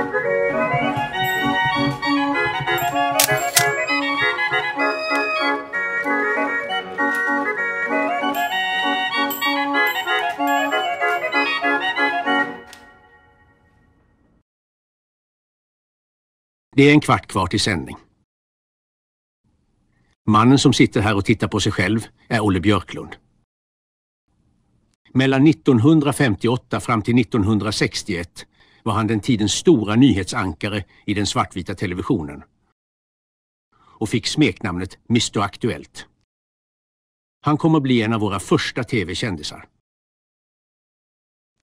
Det är en kvart kvar till sändning. Mannen som sitter här och tittar på sig själv är Olle Björklund. Mellan 1958 fram till 1961 var han den tidens stora nyhetsankare i den svartvita televisionen och fick smeknamnet Mr Aktuellt. Han kom att bli en av våra första tv-kändisar.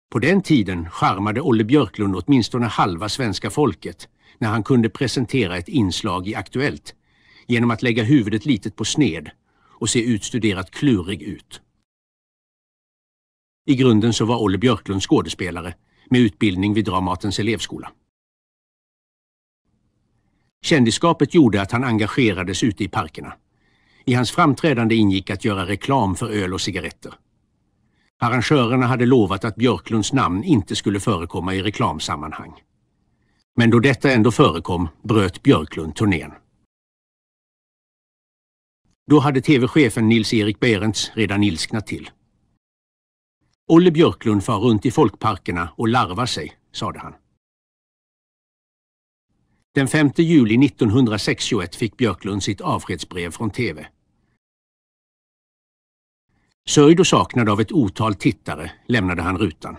På den tiden charmade Olle Björklund åtminstone halva svenska folket när han kunde presentera ett inslag i Aktuellt genom att lägga huvudet litet på sned och se utstuderat klurig ut. I grunden så var Olle Björklund skådespelare med utbildning vid Dramatens elevskola. Kändiskapet gjorde att han engagerades ute i parkerna. I hans framträdande ingick att göra reklam för öl och cigaretter. Arrangörerna hade lovat att Björklunds namn inte skulle förekomma i reklamsammanhang. Men då detta ändå förekom bröt Björklund turnén. Då hade tv-chefen Nils-Erik Berents redan ilsknat till. Olle Björklund far runt i folkparkerna och larvar sig, sade han. Den 5 juli 1961 fick Björklund sitt avskedsbrev från TV. Sörjd och saknad av ett otal tittare lämnade han rutan.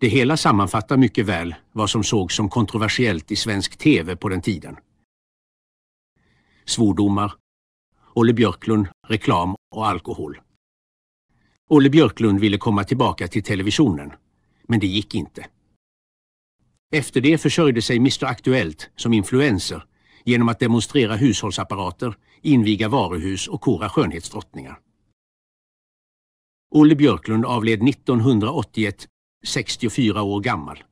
Det hela sammanfattar mycket väl vad som sågs som kontroversiellt i svensk TV på den tiden. Svordomar, Olle Björklund, reklam och alkohol. Olle Björklund ville komma tillbaka till televisionen, men det gick inte. Efter det försörjde sig Mr Aktuellt som influencer genom att demonstrera hushållsapparater, inviga varuhus och kora skönhetsdrottningar. Olle Björklund avled 1981, 64 år gammal.